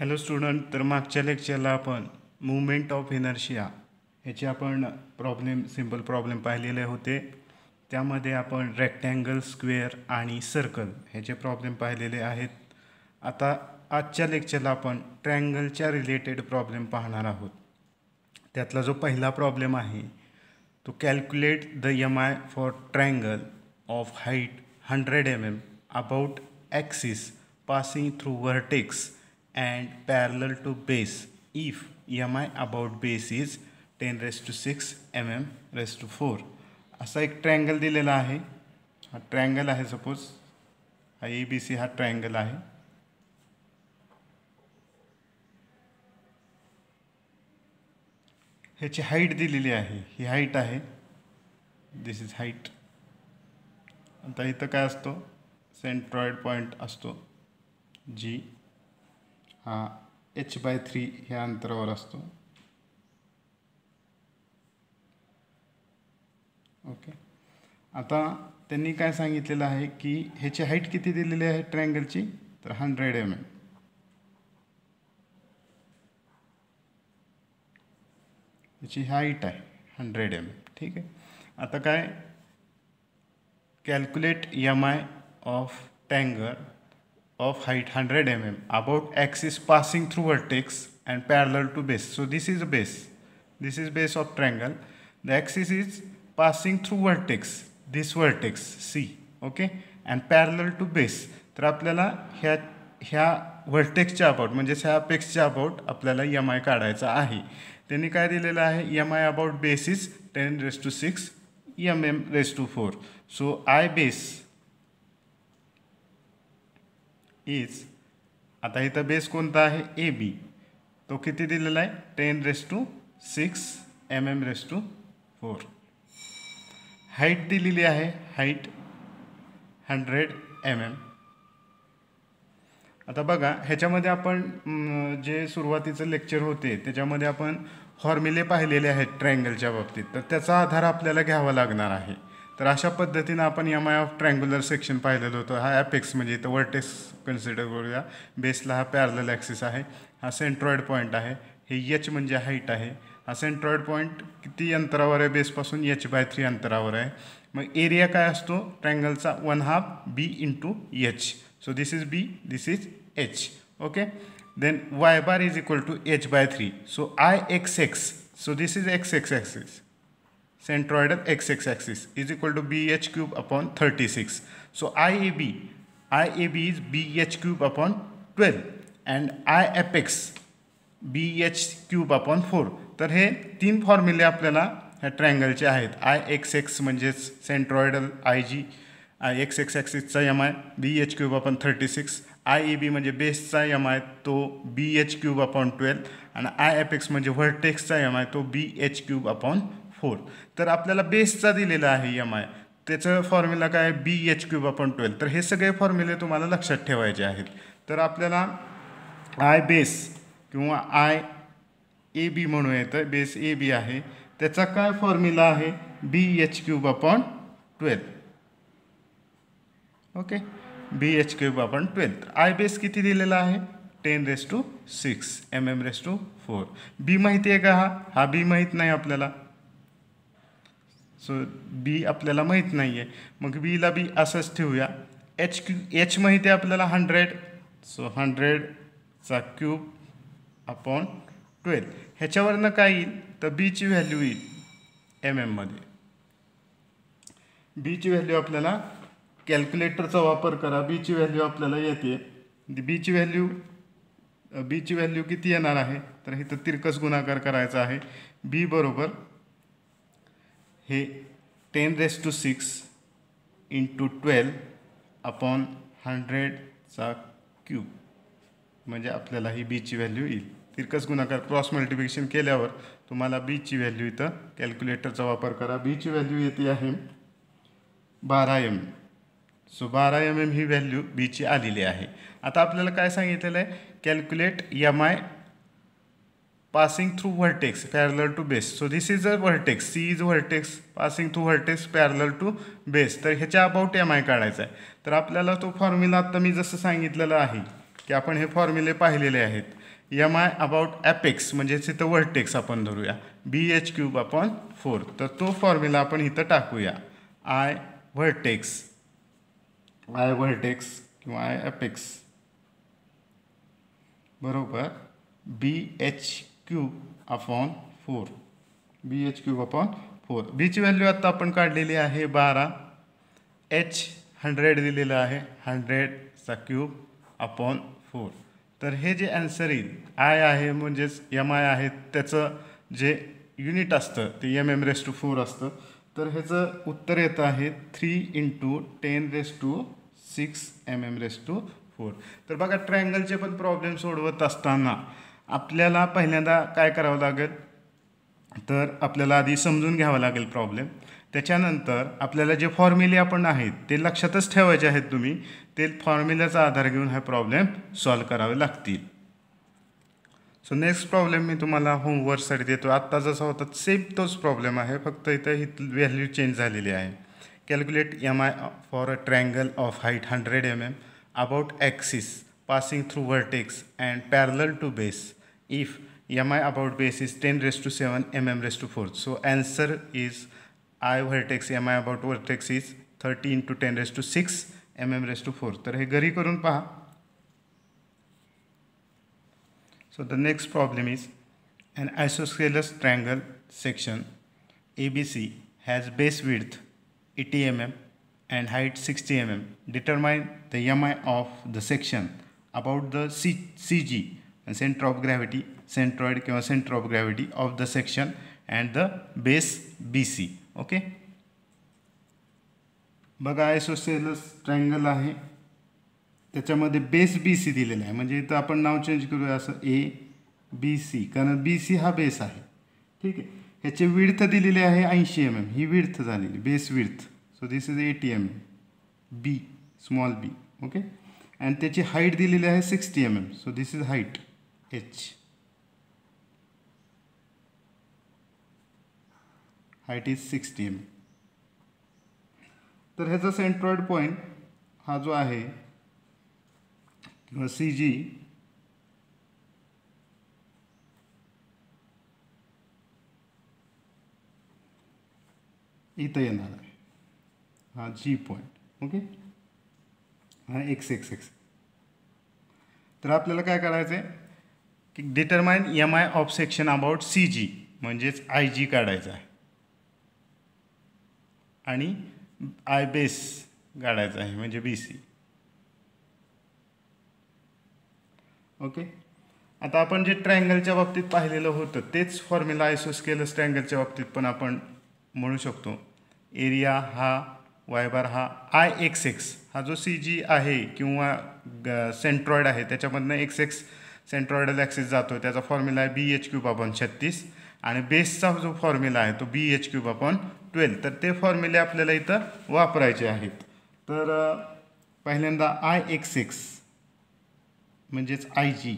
Hello student तर मागच्या लेक्चरला आपण मुवमेंट ऑफ इनर्शिया ह्याचे आपण प्रॉब्लेम सिम्पल प्रॉब्लेम पाहिलेले होते त्यामध्ये आपण रेक्टँगल स्क्वेअर आणि सर्कल ह्याचे प्रॉब्लेम पाहिलेले आहेत आता आजच्या लेक्चरला आपण ट्रँगलच्या रिलेटेड प्रॉब्लेम पाहणार आहोत त्यातला जो पहिला प्रॉब्लेम आहे तो calculate the M I for triangle of height hundred M M about axis passing through vertex and parallel to base if about e about base is 10 raised to 6 mm raised to 4 असा एक triangle दिलेला आहे हा triangle आहे suppose हा ए B C हा triangle आहे ह्याची हाइट दिलेली आहे ही हाइट आहे दिस इज हाइट आता इथं काय असतो सेंट्रॉइड पॉइंट असतो जी हा एच बाय थ्री ह्या अंतरावर असतो ओके आता त्यांनी काय सांगितलेलं आहे की ह्याची हाईट किती दिलेली आहे ट्रँगलची तर हंड्रेड एम एम याची हाईट आहे हंड्रेड एम ठीक आहे आता काय calculate M I of triangle of height 100 mm about axis passing through vertex and parallel to base. So this is base. This is base of triangle. The axis is passing through vertex. This vertex C. okay, and parallel to base. तर आपल्याला ह्या ह्या व्हर्टेक्सच्या about म्हणजेच ह्या पेक्सच्या about आपल्याला M I काढायचा आहे त्यांनी काय दिलेलं आहे M I about base is ten raise to six M M raise to four so I base is आता इथं बेस कोणता आहे ए बी तो किती दिलेला आहे ten raise to six M M raise to four height दिलेली आहे हाईट हंड्रेड एम एम आता बघा ह्याच्यामध्ये आपण जे सुरुवातीचं लेक्चर होते त्याच्यामध्ये आपण फॉर्म्युले पाहिलेले आहेत ट्रायंगलच्या बाबतीत तर त्याचा आधार आपल्याला घ्यावा लागणार आहे तर अशा पद्धतीनं आपण M I of triangular section पाहिलेलं होतं हा ॲपेक्स म्हणजे इथं वर्टेक्स कन्सिडर करूया बेसला हा पॅरल ॲक्सिस आहे हा सेंट्रॉइड पॉईंट आहे हे एच म्हणजे हाईट आहे हा सेंट्रॉइड पॉईंट किती अंतरावर आहे बेसपासून एच बाय थ्री अंतरावर आहे मग एरिया काय असतो ट्रँगलचा one half B into H so this is B this is H okay then Y bar is equal to H by three so I X X so this is X X axis centroid of x x axis is equal to BH cube upon 36. So IAB, IAB is BH cube upon 12 and B BH cube upon 4. तर हे तीन फॉर्म्युले आपल्याला ह्या ट्रँगलचे आहेत I X X म्हणजेच centroidal I G I X X ॲक्सिसचा M I B H cube upon thirty six I A B म्हणजे बेसचा एम आय तो B H cube upon twelve आणि आय एफ एक्स म्हणजे व्हर्टेक्सचा एम आय तो B H cube upon four तर आपल्याला बेसचा दिलेला आहे एम आय त्याचं फॉर्म्युला काय B H cube upon twelve तर हे सगळे फॉर्म्युले तुम्हाला लक्षात ठेवायचे आहेत तर आपल्याला आय बेस किंवा आय ए बी म्हणू येतं बेस ए बी आहे त्याचा काय फॉर्म्युला आहे B H cube upon twelfth okay B H cube upon twelfth I base किती दिलेला आहे ten raise to six M M raise to four B माहिती आहे का हा हा बी माहीत नाही आपल्याला सो बी आपल्याला माहीत नाही आहे मग बीला बी असंच ठेवूया एच क्यू एच माहिती आहे आपल्याला हंड्रेड सो हंड्रेडचा क्यूब अपॉन ट्वेल्व ह्याच्यावरनं काय येईल तर बीची व्हॅल्यू येईल एम एममध्ये बीची व्हॅल्यू आपल्याला कॅल्क्युलेटरचा वापर करा बीची व्हॅल्यू आपल्याला येते बीची व्हॅल्यू बीची व्हॅल्यू किती येणार आहे तर तर तिरकस गुणाकार करायचा आहे बी बरोबर हे ten raise to six into twelve upon हंड्रेडचा क्यूब म्हणजे आपल्याला ही बीची व्हॅल्यू येईल तिरकस गुणाकार क्रॉस मल्टिप्लिकेशन केल्यावर तुम्हाला बीची व्हॅल्यू इथं कॅल्क्युलेटरचा वापर करा बीची व्हॅल्यू येते आहे बारा एम सो बारा एम एम ही व्हॅल्यू बीची आलेली आहे आता आपल्याला काय सांगितलेलं आहे calculate M I passing through vertex parallel to base so this is a vertex C is vertex passing through vertex parallel to base तर ह्याच्या अबाउट एम आय काढायचा आहे तर आपल्याला तो फॉर्म्युला आत्ता मी जसं सांगितलेलं आहे की आपण हे फॉर्म्युले पाहिलेले आहेत एम आय अबाउट ॲपेक्स म्हणजेच इथं व्हर्टेक्स आपण धरूया B H cube upon four तर तो फॉर्म्युला आपण इथं टाकूया आय व्हर्टेक्स आय व्हर्टेक्स किंवा आय ॲपेक्स बरोबर B H cube upon four B H cube upon four बीची व्हॅल्यू आत्ता आपण काढलेली आहे बारा एच हंड्रेड दिलेलं आहे हंड्रेडचा क्यूब अपॉन फोर तर हे जे ॲन्सर येईल आय आहे म्हणजेच एम आय आहे त्याचं जे युनिट असतं ते M M raise to four असतं तर ह्याचं उत्तर येतं आहे three into ten raise to six M M raise to four तर बघा ट्रँगलचे पण प्रॉब्लेम सोडवत असताना आपल्याला पहिल्यांदा काय करावं लागेल तर आपल्याला आधी समजून घ्यावं लागेल प्रॉब्लेम त्याच्यानंतर आपल्याला जे फॉर्म्युले आपण आहेत ते लक्षातच ठेवायचे आहेत तुम्ही ते फॉर्म्युल्याचा आधार घेऊन हा प्रॉब्लेम सॉल्व करावे लागतील सो नेक्स्ट प्रॉब्लेम मी तुम्हाला होमवर्कसाठी देतो आत्ता जसा होता सेम तोच प्रॉब्लेम आहे फक्त इथं ही व्हॅल्यू चेंज झालेली आहे calculate M I for a triangle of height hundred M M about axis passing through vertex and parallel to base if mi about base is 10 raised to 7 mm raised to 4. So answer is i vertex mi about vertex is 30 into 10 raised to 6 mm raised to 4. तर हे घरी करून पहा So the next problem is an isosceles triangle section ABC has base width 80 mm and height 60 mm. Determine the MI of the section about the C CG center of gravity centroid किंवा of gravity of the section and the base B C okay बघा isosceles triangle आहे त्याच्यामध्ये base B C दिलेला आहे म्हणजे इथं आपण नाव change करूया असं ए बी सी कारण बी सी हा बेस आहे ठीक आहे ह्याचे विर्थ दिलेली आहे ऐंशी एम एम ही विर्थ झालेली base width so this is eighty M M B small B okay and त्याची हाईट दिलेली आहे sixty M M so this is height H height is sixty M तर ह्याचा सेंट्रॉइड पॉईंट हा जो आहे सी जी इथं येणार आहे हा जी पॉईंट ओके हा एक्स एक्स एक्स तर आपल्याला काय करायचं आहे determine M I of section about C G म्हणजेच आय जी काढायचा आहे आणि आय बेस काढायचा आहे म्हणजे बी सी ओके आता आपण जे ट्रँगलच्या बाबतीत पाहिलेलं होतं तेच फॉर्म्युला आयसोस्केलस ट्रँगलच्या बाबतीत पण आपण म्हणू शकतो एरिया हा वायबार हा आय एक्स एक्स हा जो सी जी आहे किंवा सेंट्रॉइड आहे त्याच्यामधनं एक्स एक्स सेंट्रॉइडल ॲक्सिस जातो त्याचा फॉर्म्युला आहे बी एच क्यूब आपण छत्तीस आणि बेसचा जो फॉर्म्युला आहे तो बी एच क्यूब आपण ट्वेल्व तर ते फॉर्म्युले आपल्याला इथं वापरायचे आहेत तर पहिल्यांदा आय एक्स एक्स म्हणजेच आय जी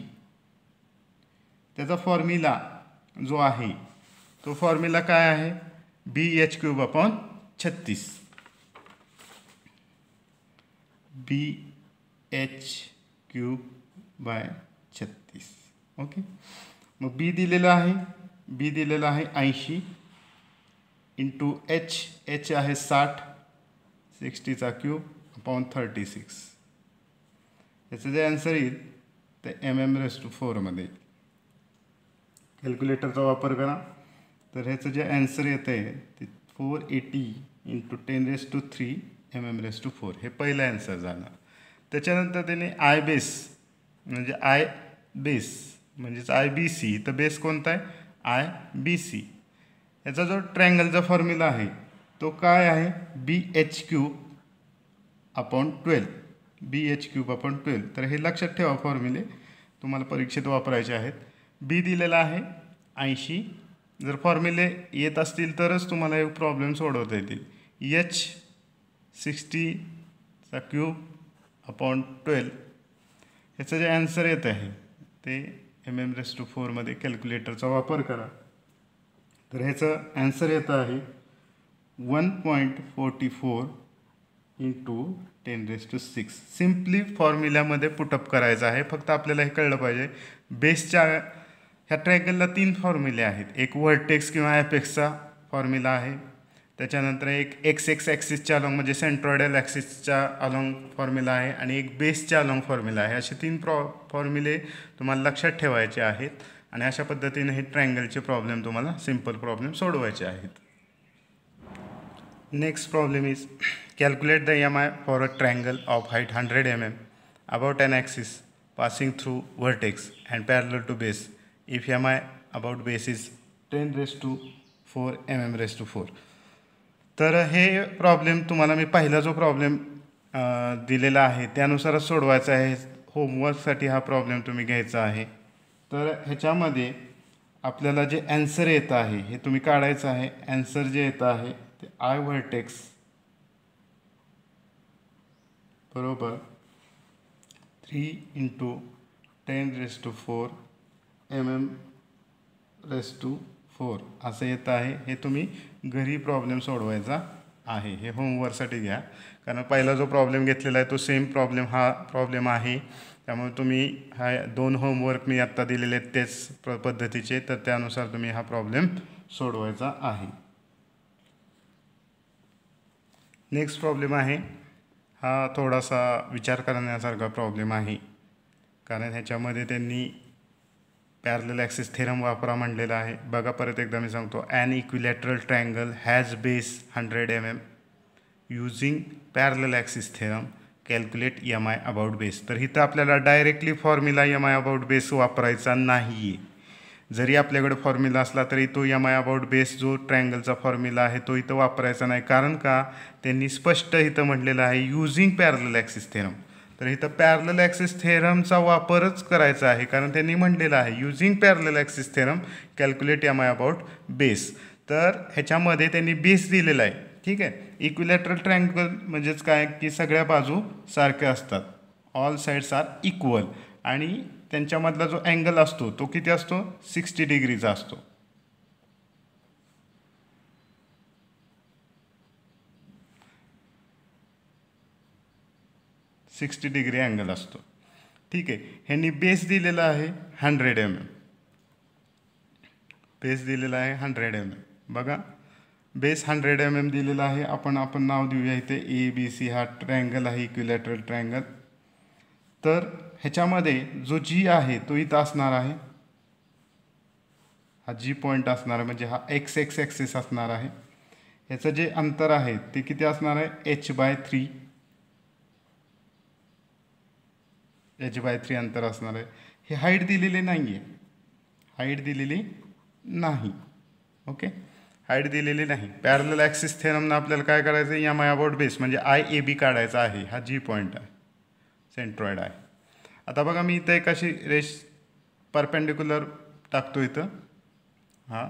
त्याचा फॉर्म्युला जो आहे तो फॉर्म्युला काय आहे बी एच क्यूब आपण छत्तीस B H cube by okay मग बी दिलेलं आहे बी दिलेलं आहे ऐंशी इंटू एच एच आहे साठ सिक्स्टीचा क्यूब अपॉन थर्टी सिक्स याचं जे आन्सर येईल ते एम एम रेस टू फोरमध्ये येईल कॅल्क्युलेटरचा वापर करा तर ह्याचं जे ॲन्सर येतं आहे ते four eighty into ten raise to three M M raise to four हे पहिलं ॲन्सर झालं त्याच्यानंतर त्याने आय बेस म्हणजे आय बेस म्हणजेच आय बी सी इथं बेस कोणता आहे आय बी सी याचा जो ट्रँगलचा फॉर्म्युला आहे तो काय आहे B H cube upon twelve B H cube upon twelve तर हे लक्षात ठेवा फॉर्म्युले तुम्हाला परीक्षेत वापरायचे आहेत बी दिलेला आहे ऐंशी जर फॉर्म्युले येत असतील तरच तुम्हाला हे प्रॉब्लेम सोडवता येतील एच सिक्स्टीचा क्यूब अपॉन ट्वेल्व याचं जे ॲन्सर येत आहे ते एम एम रेस टू फोरमध्ये कॅल्क्युलेटरचा वापर करा तर ह्याचं ॲन्सर येतं आहे one point forty four two ten raise to six simply फॉर्म्युल्यामध्ये पुटअप करायचं आहे फक्त आपल्याला हे कळलं पाहिजे बेसच्या ह्या ट्रॅगलला तीन फॉर्म्युले आहेत एक वर्टेक्स किंवा ॲपेक्सचा फॉर्म्युला आहे त्याच्यानंतर एक एक्स एक्स ॲक्सिसच्या अलॉंग म्हणजे सेंट्रॉइडल ॲक्सिसच्या अलॉंग फॉर्म्युला आहे आणि एक बेसच्या अलॉंग फॉर्म्युला आहे असे तीन प्रॉ फॉर्म्युले तुम्हाला लक्षात ठेवायचे आहेत आणि अशा पद्धतीने हे ट्रँगलचे प्रॉब्लेम तुम्हाला सिम्पल प्रॉब्लेम सोडवायचे आहेत next problem is calculate the M I for a triangle of height hundred M M about N axis passing through vertex and parallel to base if M I about base is ten raise to four M M raise to four तर हे problem तुम्हाला मी पहिला जो problem दिलेला आहे त्यानुसारच सोडवायचा आहे होमवर्कसाठी हा प्रॉब्लेम तुम्ही घ्यायचा आहे तर ह्याच्यामध्ये आपल्याला जे ॲन्सर येत आहे हे तुम्ही काढायचं आहे ॲन्सर जे येतं आहे ते आय व्हर्टेक्स बरोबर three into ten raise to four M M raise to four असं येत आहे हे तुम्ही घरी प्रॉब्लेम सोडवायचा आहे हे होमवर्कसाठी घ्या कारण पहिला जो प्रॉब्लेम घेतलेला आहे तो सेम प्रॉब्लेम हा प्रॉब्लेम आहे त्यामुळे तुम्ही हा दोन होमवर्क मी आत्ता दिलेले आहेत तेच प्र पद्धतीचे तर त्यानुसार तुम्ही हा प्रॉब्लेम सोडवायचा आहे नेक्स्ट प्रॉब्लेम आहे हा थोडासा विचार करण्यासारखा प्रॉब्लेम आहे कारण ह्याच्यामध्ये त्यांनी पॅरलॅक्सिस ॲक्सिस थेरम वापरा म्हणलेला आहे बघा परत एकदा मी सांगतो an equilateral triangle has base hundred M M using parallel axis theorem calculate M I about base तर इथं आपल्याला directly formula M I about base वापरायचा नाही आहे जरी आपल्याकडे फॉर्म्युला असला तरी तो एम आय अबाउट बेस जो ट्रँगलचा फॉर्म्युला आहे तो इथं वापरायचा नाही कारण का त्यांनी स्पष्ट इथं म्हटलेलं आहे युझिंग पॅरल ॲक्सिस थेरम तर इथं पॅरल ॲक्सिस थेरमचा वापरच करायचा आहे कारण त्यांनी म्हणलेलं आहे using parallel axis theorem calculate M I about base तर ह्याच्यामध्ये त्यांनी बेस दिलेला आहे ठीक आहे इक्विलॅटरल ट्रँगल म्हणजेच काय की सगळ्या बाजू सारख्या असतात ऑल साईड्स आर इक्वल आणि त्यांच्यामधला जो अँगल असतो तो किती असतो सिक्स्टी डिग्रीचा असतो सिक्स्टी डिग्री अँगल असतो ठीक आहे ह्यांनी बेस दिलेला आहे हंड्रेड एम एम बेस दिलेला आहे हंड्रेड एम एम बघा बेस हंड्रेड एम एम दिलेला आहे आपण आपण नाव देऊया इथे ए बी सी हा ट्रँगल आहे इक्विलॅटरल ट्रँगल तर ह्याच्यामध्ये जो जी आहे तो इथं असणार आहे हा जी पॉईंट असणार आहे म्हणजे हा एक्स एक्स एक्सेस असणार आहे ह्याचं जे अंतर आहे ते किती असणार आहे एच बाय थ्री त्याची बाय थ्री अंतर असणार आहे हे हाईट दिलेली नाही आहे हाईट दिलेली नाही ओके हाईट दिलेली नाही पॅरल ॲक्सिस थेरमनं आपल्याला काय करायचं या माय अबाउट बेस म्हणजे आय ए बी काढायचा आहे हा जी पॉईंट आहे सेंट्रॉइड आहे आता बघा मी इथं एक अशी रेश परपेंडिक्युलर टाकतो इथं हां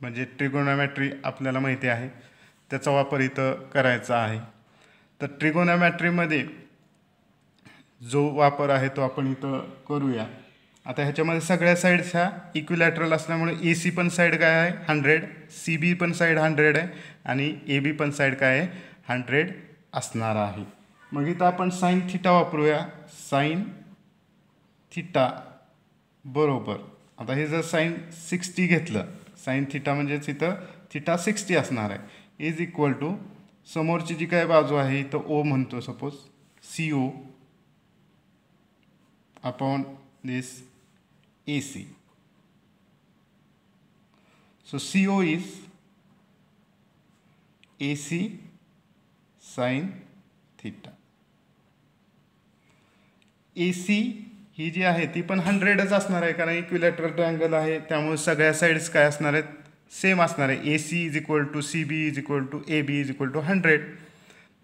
म्हणजे ट्रिगोनॉमॅट्री आपल्याला माहिती आहे त्याचा वापर इथं करायचा आहे तर ट्रिगोनॉमॅट्रीमध्ये जो वापर आहे तो आपण इथं करूया आता ह्याच्यामध्ये सगळ्या साईड्स ह्या इक्विलॅटरल असल्यामुळे ए सी पण साईड काय आहे हंड्रेड सी बी पण साईड हंड्रेड आहे आणि ए बी पण साईड काय आहे हंड्रेड असणार आहे मग इथं आपण साईन थिटा वापरूया साईन थिटा बरोबर आता हे जर साईन सिक्स्टी घेतलं साईन थिटा म्हणजेच इथं थिटा सिक्स्टी असणार आहे इज इक्वल टू समोरची जी काय बाजू आहे इथं ओ म्हणतो suppose C O upon this AC. E so CO is AC sin theta. AC e ही जी आहे ती पण हंड्रेडच असणार आहे कारण इक्विलॅटरल ट्रँगल आहे त्यामुळे सगळ्या साईड्स काय असणार आहेत सेम असणार आहे A C is equal to C B is equal to A B is equal to hundred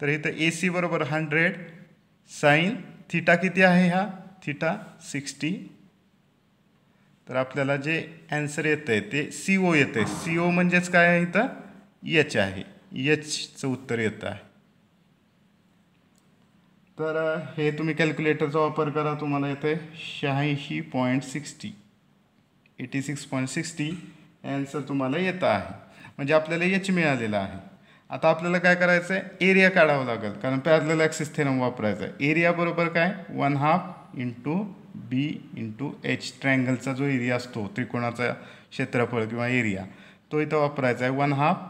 तर इथं ए सी बरोबर हंड्रेड साईन थिटा किती आहे हा थिटा सिक्स्टी तर आपल्याला जे ॲन्सर येतं आहे ते सी ओ येतं आहे सी ओ म्हणजेच काय आहे इथं यच आहे यचचं उत्तर येतं आहे तर हे तुम्ही कॅल्क्युलेटरचा वापर करा तुम्हाला येतं शहाऐंशी point sixty eighty six point sixty answer तुम्हाला येतं आहे म्हणजे आपल्याला यच मिळालेलं आहे आता आपल्याला काय करायचं आहे एरिया काढावं लागेल कारण पॅरल ॲक्सिस थेरम आहे एरिया बरोबर काय one half into B into H ट्रँगलचा जो एरिया असतो त्रिकोणाचा क्षेत्रफळ किंवा एरिया तो इथं वापरायचा आहे वन हाफ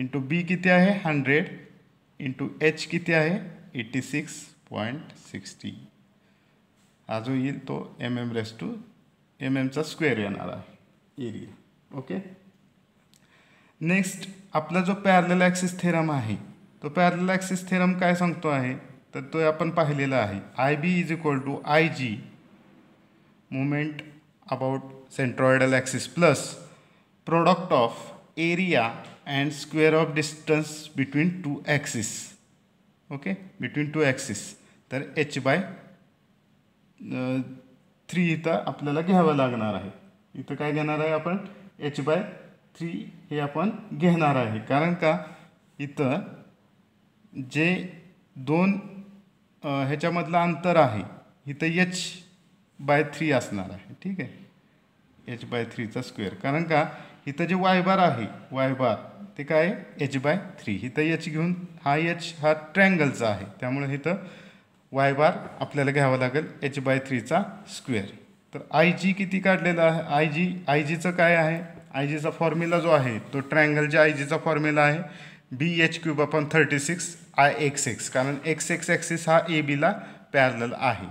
इंटू बी किती आहे हंड्रेड इंटू एच किती आहे एटी सिक्स पॉईंट सिक्स्टी हा जो येईल तो M M raise to M एमचा स्क्वेअर येणार आहे एरिया ओके नेक्स्ट आपला जो पॅरलेल ॲक्सिस थेरम आहे तो पॅरलेल ॲक्सिस थेरम काय सांगतो आहे तर तो आपण पाहिलेला आहे I B is equal to I G moment about centroidal axis plus product of area and square of distance between two axis okay between two axis तर एच बाय थ्री इथं आपल्याला घ्यावं लागणार आहे इथं काय घेणार आहे आपण एच बाय थ्री हे आपण घेणार आहे कारण का इथं जे दोन ह्याच्यामधलं अंतर आहे इथं एच बाय थ्री असणार आहे ठीक आहे एच बाय थ्रीचा स्क्वेअर कारण का इथं जे वाय बार आहे वाय बार ते काय एच बाय थ्री इथं एच घेऊन हा एच हा ट्रँगलचा आहे त्यामुळे इथं वाय बार आपल्याला घ्यावा लागेल एच बाय थ्रीचा स्क्वेअर तर आय जी किती काढलेला आहे आय जी आय जीचं काय आहे आय जीचा फॉर्म्युला जो आहे तो जे आय जीचा फॉर्म्युला आहे बी एच क्यूब आपण thirty six I X X कारण एक्स एक्स एक्सिस हा ए बीला पॅरल आहे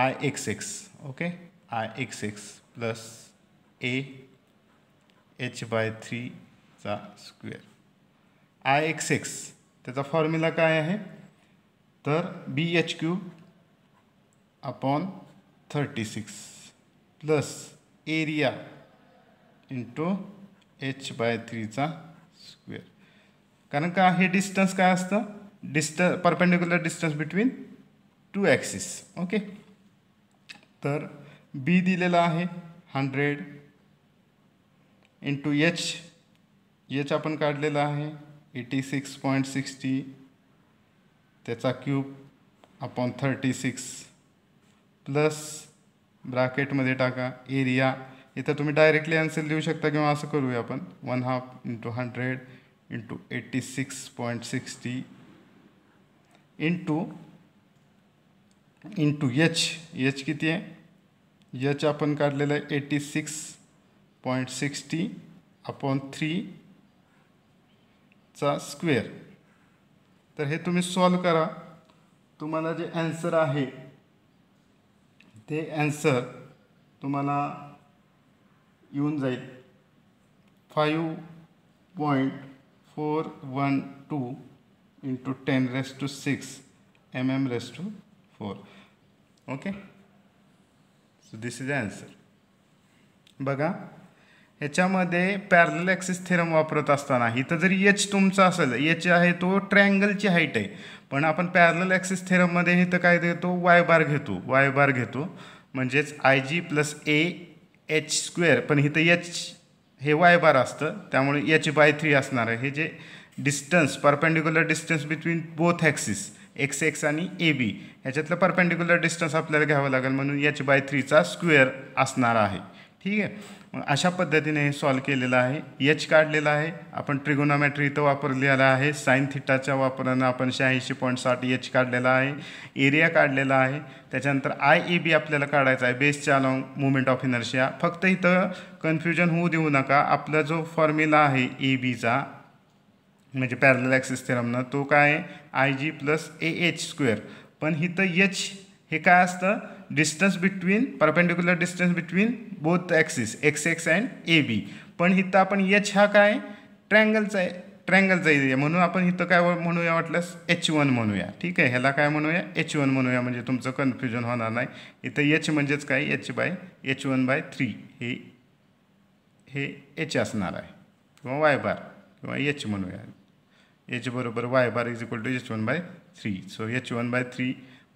I X X okay I X X plus A H by थ्रीचा स्क्वेअर आय एक्स एक्स त्याचा फॉर्म्युला काय आहे तर B H cube upon thirty six plus area into H by थ्रीचा square कारण का हे डिस्टन्स काय असतं distance perpendicular distance between two axis okay तर बी दिलेला आहे हंड्रेड इंटू एच एच आपण काढलेला आहे एटी सिक्स पॉईंट सिक्स्टी त्याचा cube upon thirty six plus ब्रॅकेटमध्ये टाका एरिया इथं तुम्ही डायरेक्टली आन्सर लिहू शकता किंवा असं करूया आपण one half into hundred into eighty six point sixty in into into H H किती आहे यच आपण काढलेलं आहे eighty six point sixty upon थ्रीचा स्क्वेअर तर हे तुम्ही सॉल्व करा तुम्हाला जे ॲन्सर आहे ते ॲन्सर तुम्हाला येऊन जाईल five point four one two into 10 raised to 6 mm raised to 4 okay so this is the answer बघा ह्याच्यामध्ये पॅरल ॲक्सिस थेरम वापरत असताना इथं जरी एच तुमचा असेल एच आहे तो ट्रँगलची हाईट आहे पण आपण पॅरल ॲक्सिस थेरममध्ये इथं काय देतो वाय बार घेतो वाय बार घेतो म्हणजेच I G plus A H square पण इथं एच हे वाय बार असतं त्यामुळे एच बाय थ्री असणार आहे हे जे distance perpendicular distance between both axis X X आणि ए बी ह्याच्यातलं परपेंडिक्युलर डिस्टन्स आपल्याला घ्यावं लागेल म्हणून एच बाय थ्रीचा स्क्वेअर असणार आहे ठीक आहे मग अशा पद्धतीने हे सॉल्व केलेलं आहे एच काढलेलं आहे आपण ट्रिगोनॉमॅट्री इथं वापरलेलं आहे साईन थिटाच्या वापरानं आपण शहाऐंशी पॉईंट साठ एच काढलेला आहे एरिया काढलेला आहे त्याच्यानंतर आय ए बी आपल्याला काढायचा आहे बेसच्या अलॉंग मुवमेंट ऑफ इनर्शिया फक्त इथं कन्फ्युजन होऊ देऊ नका आपला जो फॉर्म्युला आहे ए बीचा म्हणजे पॅरल ॲक्सिस ना तो काय आहे I G plus A H square पण हिथं एच हे काय असतं distance between perpendicular distance between both axis X X and A B पण हिथं आपण एच हा काय ट्रँगलचा आहे ट्रँगलचा एरिया म्हणून आपण इथं काय म्हणूया वाटल्यास एच वन म्हणूया ठीक आहे ह्याला काय म्हणूया एच वन म्हणूया म्हणजे तुमचं कन्फ्युजन होणार नाही इथं एच म्हणजेच काय H by H one by three हे हे एच असणार आहे किंवा वाय बार किंवा एच म्हणूया एच बरोबर Y bar is equal to H one by three so H one by three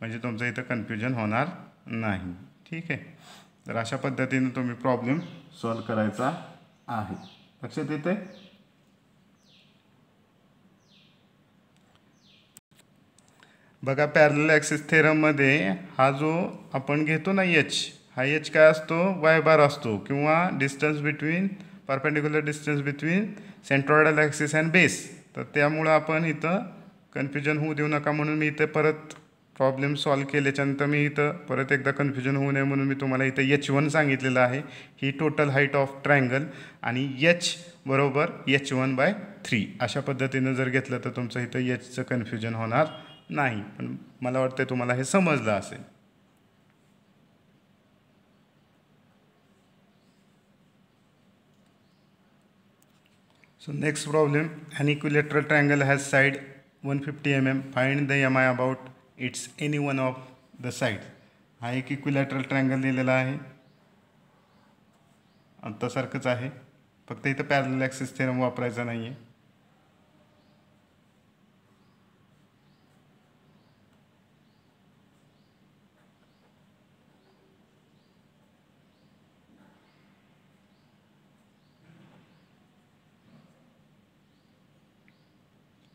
म्हणजे तुमचं इथं कन्फ्युजन होणार नाही ठीक आहे तर अशा पद्धतीने तुम्ही प्रॉब्लेम सॉल्व करायचा आहे लक्षात येते बघा पॅरल ॲक्सिस थेरममध्ये हा जो आपण घेतो ना एच हा एच काय असतो वाय बार असतो किंवा distance between perpendicular distance between centroidal axis and base तर त्यामुळं आपण इथं कन्फ्युजन होऊ देऊ नका म्हणून मी इथं परत प्रॉब्लेम सॉल्व केल्याच्यानंतर मी इथं परत एकदा कन्फ्युजन होऊ नये म्हणून मी तुम्हाला इथं एच वन सांगितलेलं आहे ही टोटल हाईट ऑफ ट्रायंगल आणि एच बरोबर एच वन बाय थ्री अशा पद्धतीनं जर घेतलं तर तुमचं इथं एचचं कन्फ्युजन होणार नाही पण मला वाटतं तुम्हाला हे समजलं असेल So next problem, an equilateral triangle has side 150 mm. Find the mi about its any one of the sides. हा एक इक्विलॅटरल ट्रँगल दिलेला आहे आत्तासारखंच आहे फक्त इथं पॅरलॅक्सिस थेरम वापरायचा नाही आहे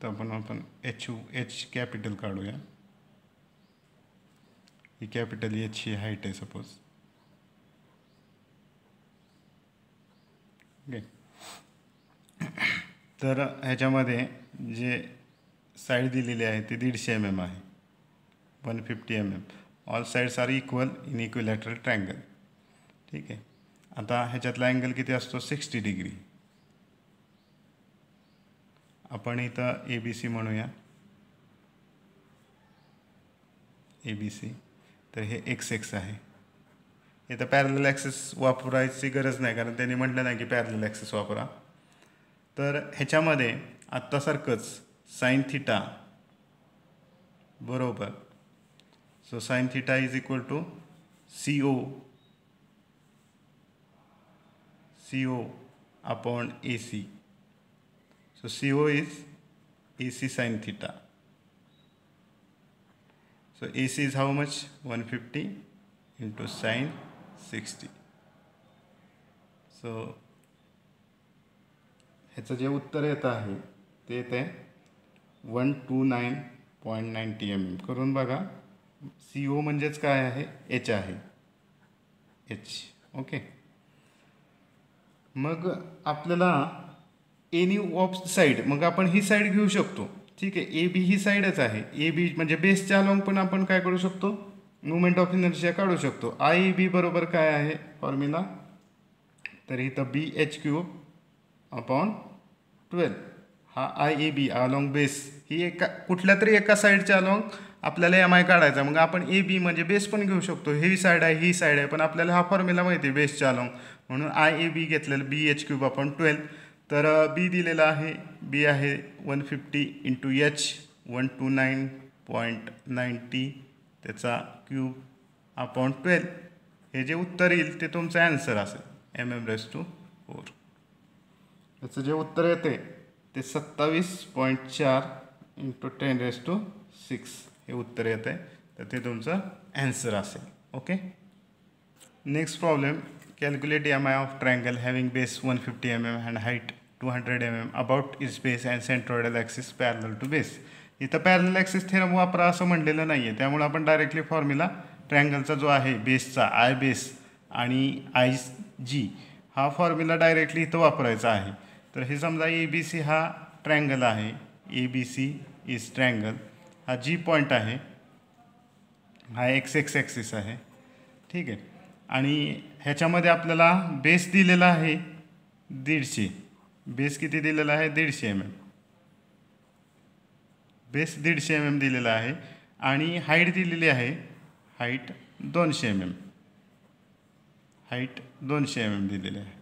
तर आपण आपण एच एच कॅपिटल काढूया ही कॅपिटल एच ही हाईट आहे सपोज ओके तर ह्याच्यामध्ये जे साईड दिलेली आहे ती दीडशे एम एम आहे one fifty M M all sides are equal in equilateral triangle ठीक आहे आता ह्याच्यातला अँगल किती असतो सिक्स्टी डिग्री आपण इथं ए बी सी म्हणूया ए बी सी तर हे एक्स एक्स आहे इथं पॅरल ॲक्सेस वापरायची गरज नाही कारण त्यांनी म्हटलं नाही की पॅरल ॲक्सेस वापरा तर ह्याच्यामध्ये आत्तासारखंच साईन थिटा बरोबर so sine theta is equal to C O C O upon A C So CO is EC so theta. So EC is how much? 150 into sine 60. So ह्याचं जे उत्तर येत आहे ते येते one two nine point nine T M M करून बघा C ओ म्हणजेच काय आहे एच आहे एच ओके मग आपल्याला एनी ऑफ साईड मग आपण ही साईड घेऊ शकतो ठीक आहे ए बी ही साईडच आहे ए बी म्हणजे बेसच्या अलॉंग पण आपण काय करू शकतो मुवमेंट ऑफ इनर्शिया काढू शकतो आय बी बरोबर काय आहे फॉर्म्युला तर इथं B H cube upon twelve हा I A B along base ही एका कुठल्या तरी एका साईडच्या अलॉंग आपल्याला एम आय काढायचा मग आपण ए बी म्हणजे बेस पण घेऊ शकतो ही साईड आहे ही साईड आहे पण आपल्याला हा फॉर्म्युला माहिती आहे बेसच्या अलॉंग म्हणून आय ए बी घेतलेलं बी एच क्यूब आपण ट्वेल्व तर बी दिलेला आहे बी आहे one fifty into H one two nine point ninety त्याचा क्यूब अपॉन ट्वेल्व हे जे उत्तर येईल ते तुमचं ॲन्सर असेल M M raise to four त्याचं जे उत्तर येते ते सत्तावीस पॉईंट चार into ten raise to six हे उत्तर येतं आहे तर ते तुमचं ॲन्सर असेल okay next problem calculate M I of triangle having base one fifty M M and height 200 mm about is base and centroidal axis parallel to base इथं parallel axis theorem वापरा असं म्हणलेलं नाही आहे त्यामुळे आपण डायरेक्टली फॉर्म्युला ट्रँगलचा जो आहे बेसचा आय बेस आणि आय जी हा फॉर्म्युला डायरेक्टली इथं वापरायचा आहे तर हे समजा ए बी सी हा ट्रँगल आहे A B C is triangle हा जी पॉईंट आहे हा एक्स एक्स ॲक्सिस आहे ठीक आहे आणि ह्याच्यामध्ये आपल्याला बेस दिलेला आहे दीडशे बेस किती दिलेला आहे दीडशे एम एम बेस दीडशे एम एम दिलेला आहे आणि हाईट दिलेली आहे हाईट दोनशे एम एम हाईट दोनशे एम एम दिलेली आहे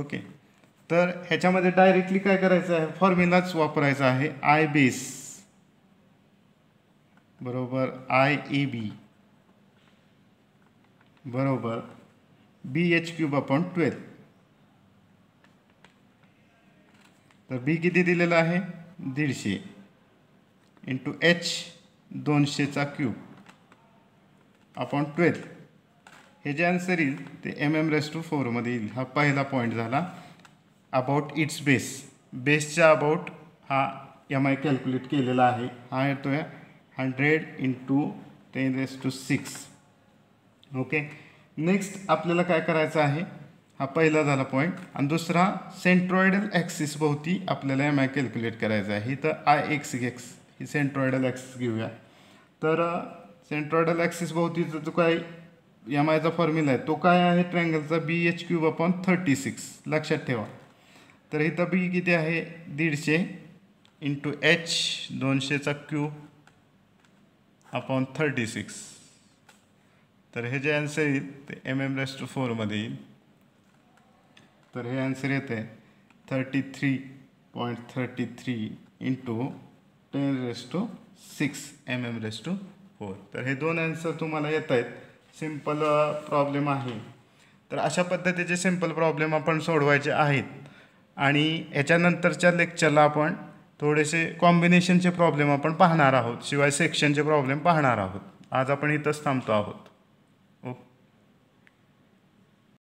ओके तर ह्याच्यामध्ये डायरेक्टली काय करायचं आहे फॉर्म्युलाच वापरायचा आहे आय बेस बरोबर आय ए बी बरोबर B H cube upon twelve तर बी किती दिलेलं आहे दीडशे इंटू एच दोनशेचा क्यूब अपॉन ट्वेल्व हे जे आन्सर येईल ते एम एम रेस टू फोरमध्ये येईल हा पहिला पॉईंट झाला अबाउट इट्स बेस बेसच्या अबाउट हा एम आय कॅल्क्युलेट केलेला आहे हा येतो आहे hundred into ten raise to six okay next आपल्याला काय करायचं आहे हा पहिला झाला पॉईंट आणि दुसरा सेंट्रॉइडल ॲक्सिस भोवती आपल्याला एम आय कॅल्क्युलेट करायचं आहे तर आय एक्स एक्स ही सेंट्रॉइडल ॲक्सिस घेऊया तर सेंट्रॉइडल ॲक्सिस भोवतीचा जो काय एम आयचा फॉर्म्युला आहे तो काय आहे ट्रँगलचा B H cube upon thirty six लक्षात ठेवा तर इथं बी किती आहे दीडशे इंटू एच दोनशेचा क्यूब अपॉन थर्टी सिक्स तर हे जे आन्सर येईल ते एम एम रेस्ट टू फोरमध्ये येईल तर हे ॲन्सर येते thirty three point thirty three into ten raise to six M M raise to four तर हे दोन ॲन्सर तुम्हाला येत आहेत सिम्पल प्रॉब्लेम uh, आहे तर अशा पद्धतीचे सिम्पल प्रॉब्लेम आपण सोडवायचे आहेत आणि याच्यानंतरच्या लेक्चरला आपण थोडेसे कॉम्बिनेशनचे प्रॉब्लेम आपण पाहणार आहोत शिवाय सेक्शनचे प्रॉब्लेम पाहणार आहोत आज आपण इथंच थांबतो आहोत